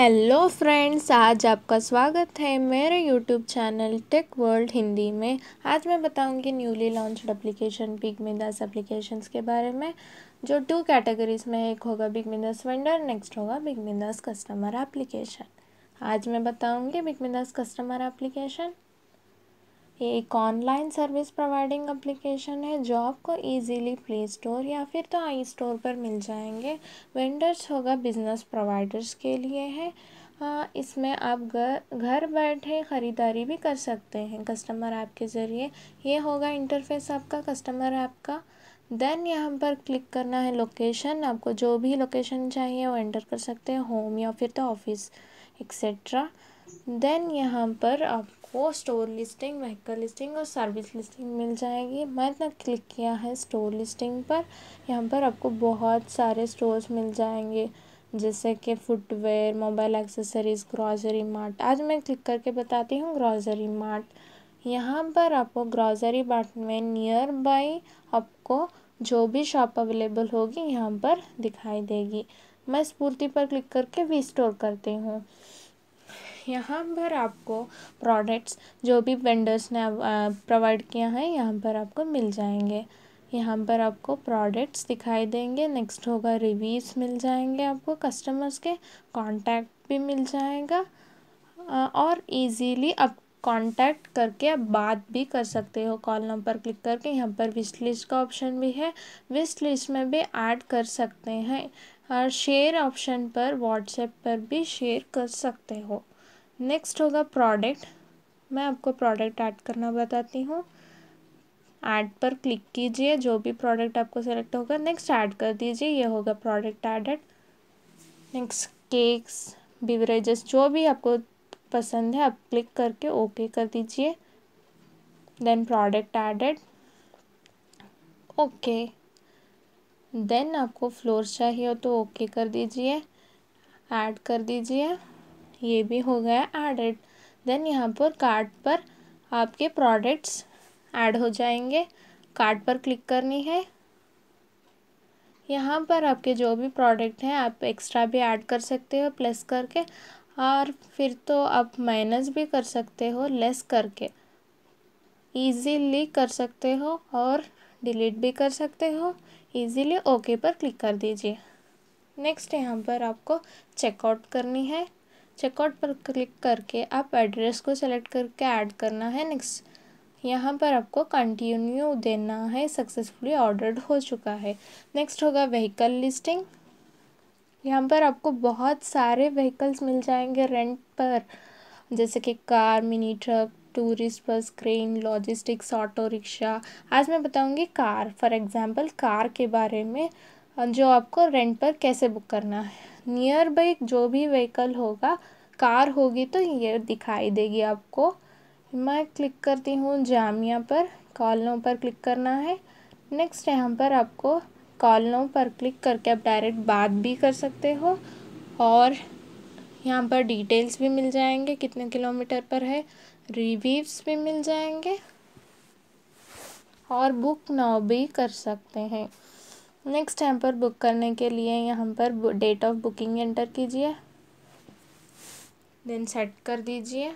hello friends आज आपका स्वागत है मेरे YouTube channel Tech World Hindi में आज मैं बताऊंगी newly launched application Big Mindas applications के बारे में जो टू कैटेगरीज में एक होगा बिग मिंदास वेंडर नेक्स्ट होगा बिग मिंदास कस्टमर एप्लीकेशन आज मैं बताऊंगी बिग मिंदास कस्टमर एप्लीकेशन ये एक ऑनलाइन सर्विस प्रोवाइडिंग एप्लीकेशन है जो आपको ईजीली प्ले स्टोर या फिर तो आई स्टोर पर मिल जाएंगे वेंडर्स होगा बिजनेस प्रोवाइडर्स के लिए है हाँ इसमें आप घर घर बैठे ख़रीदारी भी कर सकते हैं कस्टमर ऐप के ज़रिए ये होगा इंटरफेस आपका कस्टमर ऐप का देन यहाँ पर क्लिक करना है लोकेशन आपको जो भी लोकेशन चाहिए वो एंटर कर सकते हैं होम या फिर तो ऑफिस एक्सेट्रा देन यहाँ पर आप वो स्टोर लिस्टिंग व्हीकल लिस्टिंग और सर्विस लिस्टिंग मिल जाएगी मैंने क्लिक किया है स्टोर लिस्टिंग पर यहाँ पर आपको बहुत सारे स्टोर्स मिल जाएंगे जैसे कि footwear mobile accessories grocery mart आज मैं क्लिक करके बताती हूँ ग्रॉसरी मार्ट यहाँ पर आपको ग्रॉसरी मार्ट में नियर बाई आपको जो भी शॉप अवेलेबल होगी यहाँ पर दिखाई देगी मैं स्पूर्ति पर क्लिक करके वी स्टोर करती हूँ यहाँ पर आपको प्रोडक्ट्स जो भी वेंडर्स ने प्रोवाइड किया है यहाँ पर आपको मिल जाएंगे यहाँ पर आपको प्रोडक्ट्स दिखाई देंगे नेक्स्ट होगा रिव्यूज़ मिल जाएंगे आपको कस्टमर्स के कांटेक्ट भी मिल जाएगा और इजीली आप कांटेक्ट करके आप बात भी कर सकते हो कॉल नंबर क्लिक करके यहाँ पर विश लिस्ट का ऑप्शन भी है विश लिस्ट में भी ऐड कर सकते हैं और शेयर ऑप्शन पर व्हाट्सएप पर भी शेयर कर सकते हो नेक्स्ट होगा प्रोडक्ट मैं आपको प्रोडक्ट ऐड करना बताती हूँ ऐड पर क्लिक कीजिए जो भी प्रोडक्ट आपको सेलेक्ट होगा नेक्स्ट ऐड कर दीजिए ये होगा product added next cakes beverages जो भी आपको पसंद है आप क्लिक करके ओके कर दीजिए then product added okay then आपको फ्लोर चाहिए हो तो ओके okay कर दीजिए ऐड कर दीजिए ये भी हो गया एडेड देन यहाँ पर कार्ड पर आपके प्रोडक्ट्स ऐड हो जाएंगे कार्ड पर क्लिक करनी है यहाँ पर आपके जो भी प्रोडक्ट हैं आप एक्स्ट्रा भी ऐड कर सकते हो प्लस करके और फिर तो आप माइनस भी कर सकते हो लेस करके ईजीली कर सकते हो और डिलीट भी कर सकते हो ईजीली ओके पर क्लिक कर दीजिए नेक्स्ट यहाँ पर आपको चेकआउट करनी है चेकआउट पर क्लिक करके आप एड्रेस को सेलेक्ट करके ऐड करना है नेक्स्ट यहाँ पर आपको कंटिन्यू देना है सक्सेसफुली ऑर्डर्ड हो चुका है नेक्स्ट होगा व्हीकल लिस्टिंग यहाँ पर आपको बहुत सारे व्हीकल्स मिल जाएंगे रेंट पर जैसे कि car mini truck tourist bus crane logistics auto rickshaw आज मैं बताऊंगी कार फॉर एग्जांपल कार के बारे में जो आपको रेंट पर कैसे बुक करना है नियर बाई जो भी व्हीकल होगा कार होगी तो ये दिखाई देगी आपको मैं क्लिक करती हूँ जामिया पर कॉलनों पर क्लिक करना है नेक्स्ट यहाँ पर आपको कॉलनों पर क्लिक करके आप डायरेक्ट बात भी कर सकते हो और यहाँ पर डिटेल्स भी मिल जाएंगे कितने किलोमीटर पर है रिव्यूज़ भी मिल जाएंगे और बुक नाउ भी कर सकते हैं नेक्स्ट टाइम पर बुक करने के लिए यहाँ पर डेट ऑफ बुकिंग एंटर कीजिए देन सेट कर दीजिए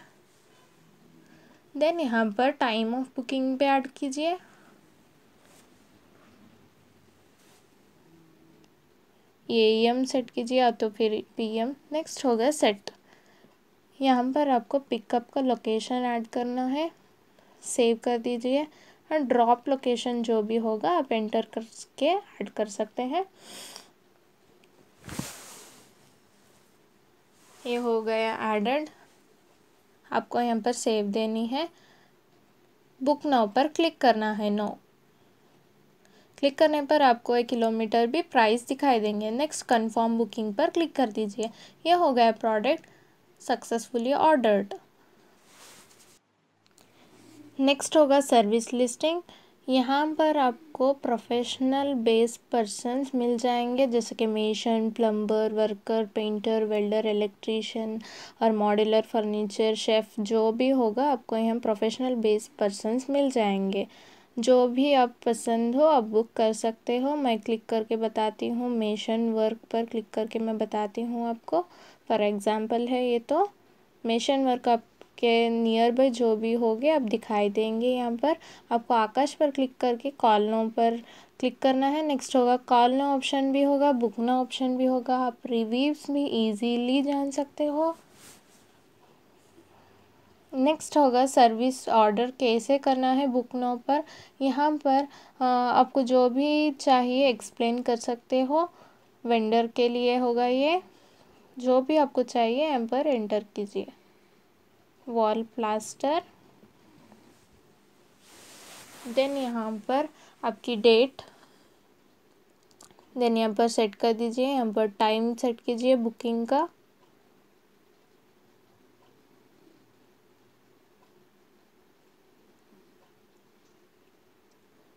देन यहाँ पर टाइम ऑफ बुकिंग पे ऐड कीजिए ए एम सेट कीजिए या तो फिर पी एम नेक्स्ट हो गया सेट यहाँ पर आपको पिकअप का लोकेशन ऐड करना है सेव कर दीजिए ड्रॉप लोकेशन जो भी होगा आप एंटर करके ऐड कर सकते हैं ये हो गया एडेड आपको यहाँ पर सेव देनी है बुक नाउ पर क्लिक करना है नो क्लिक करने पर आपको एक किलोमीटर भी प्राइस दिखाई देंगे नेक्स्ट कंफर्म बुकिंग पर क्लिक कर दीजिए यह हो गया प्रोडक्ट सक्सेसफुली ऑर्डर्ड नेक्स्ट होगा सर्विस लिस्टिंग यहाँ पर आपको प्रोफेशनल बेस पर्सन मिल जाएंगे जैसे कि mason plumber worker painter welder electrician और मॉडलर फर्नीचर शेफ़ जो भी होगा आपको यहाँ प्रोफेशनल बेस पर्सन मिल जाएंगे जो भी आप पसंद हो आप बुक कर सकते हो मैं क्लिक करके बताती हूँ मेशन वर्क पर क्लिक करके मैं बताती हूँ आपको फॉर एग्ज़ाम्पल है ये तो मेशन वर्क आप के नियर बाय जो भी होगे आप दिखाई देंगे यहाँ पर आपको आकाश पर क्लिक करके कॉल पर क्लिक करना है नेक्स्ट होगा कॉल नो ऑप्शन भी होगा बुक नाउ ऑप्शन भी होगा आप रिव्यूज़ भी इजीली जान सकते हो नेक्स्ट होगा सर्विस ऑर्डर कैसे करना है बुक नो पर यहाँ पर आपको जो भी चाहिए एक्सप्लेन कर सकते हो वेंडर के लिए होगा ये जो भी आपको चाहिए यहाँ पर एंटर कीजिए वॉल प्लास्टर देन यहाँ पर आपकी डेट देन यहाँ पर सेट कर दीजिए यहाँ पर टाइम सेट कीजिए बुकिंग का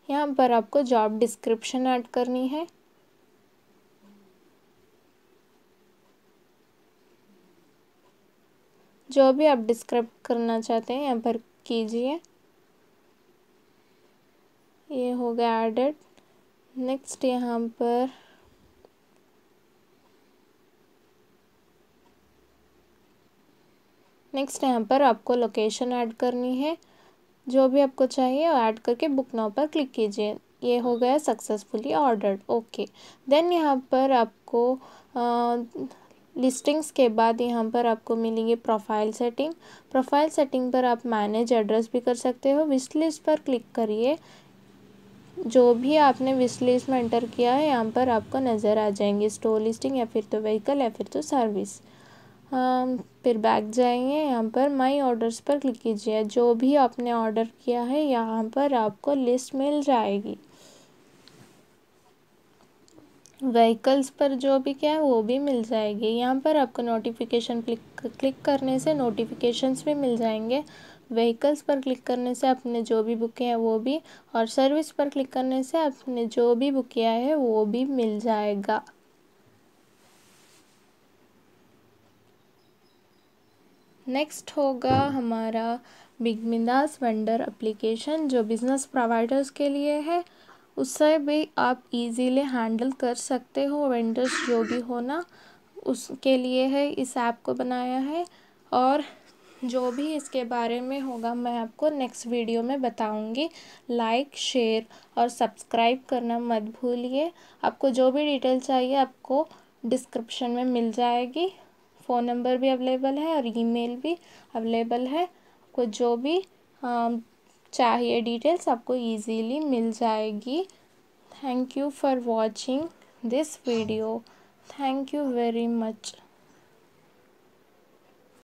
यहाँ पर आपको जॉब डिस्क्रिप्शन ऐड करनी है जो भी आप डिस्क्राइब करना चाहते हैं यहाँ पर कीजिए ये हो गया एडेड नेक्स्ट यहाँ पर नेक्स्ट यहाँ पर आपको लोकेशन ऐड करनी है जो भी आपको चाहिए वो ऐड करके बुक नाउ पर क्लिक कीजिए ये हो गया सक्सेसफुली ऑर्डर्ड ओके देन यहाँ पर आपको आ, लिस्टिंग्स के बाद यहाँ पर आपको मिलेंगे प्रोफाइल सेटिंग प्रोफाइल सेटिंग पर आप मैनेज एड्रेस भी कर सकते हो विश लिस्ट पर क्लिक करिए जो भी आपने विश लिस्ट में एंटर किया है यहाँ पर आपको नज़र आ जाएंगे स्टोर लिस्टिंग या फिर तो व्हीकल या फिर तो सर्विस हाँ फिर बैक जाएंगे यहाँ पर माई ऑर्डर्स पर क्लिक कीजिए जो भी आपने ऑर्डर किया है यहाँ पर आपको लिस्ट मिल जाएगी व्हीकल्स पर जो भी क्या है वो भी मिल जाएगी यहाँ पर आपको नोटिफिकेशन क्लिक क्लिक करने से नोटिफिकेशंस भी मिल जाएंगे व्हीकल्स पर क्लिक करने से आपने जो भी बुक किया है वो भी और सर्विस पर क्लिक करने से आपने जो भी बुक किया है वो भी मिल जाएगा नेक्स्ट होगा हमारा बिग मिंदास वेंडर एप्लीकेशन जो बिज़नेस प्रोवाइडर्स के लिए है उससे भी आप इजीली हैंडल कर सकते हो वेंडर्स जो भी हो ना उसके लिए है इस ऐप को बनाया है और जो भी इसके बारे में होगा मैं आपको नेक्स्ट वीडियो में बताऊंगी लाइक शेयर और सब्सक्राइब करना मत भूलिए आपको जो भी डिटेल चाहिए आपको डिस्क्रिप्शन में मिल जाएगी फ़ोन नंबर भी अवेलेबल है और ईमेल भी अवेलेबल है आपको जो भी चाहिए डिटेल्स आपको इजीली मिल जाएगी thank you for watching this video thank you very much